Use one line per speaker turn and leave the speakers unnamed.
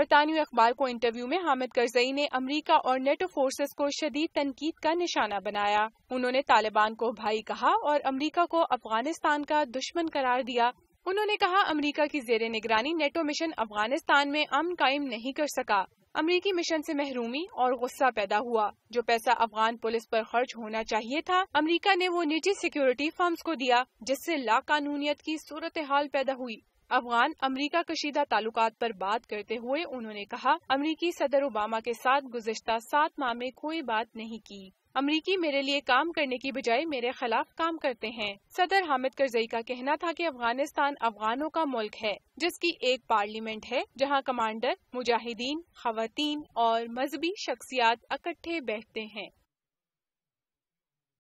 बरतानवी अखबार को इंटरव्यू में हामिद करजई ने अमरीका और नेटो फोर्सेज को शदीद तनकीद का निशाना बनाया उन्होंने तालिबान को भाई कहा और अमरीका को अफगानिस्तान का दुश्मन करार दिया उन्होंने कहा अमरीका की जेर निगरानी नेटो मिशन अफगानिस्तान में अमन कायम नहीं कर सका अमरीकी मिशन से महरूमी और गुस्सा पैदा हुआ जो पैसा अफगान पुलिस पर खर्च होना चाहिए था अमरीका ने वो निजी सिक्योरिटी फर्म्स को दिया जिससे लाकानूनीत की सूरत हाल पैदा हुई अफगान अमरीका कशीदा ताल्लुक पर बात करते हुए उन्होंने कहा अमरीकी सदर ओबामा के साथ गुजशत सात माह में कोई बात नहीं की अमरीकी मेरे लिए काम करने की बजाय मेरे खिलाफ काम करते हैं सदर हामिद करजई का कहना था कि अफगानिस्तान अफगानों का मुल्क है जिसकी एक पार्लियामेंट है जहां कमांडर मुजाहिदीन खातन और मजहबी शख्सियात इकट्ठे बैठते हैं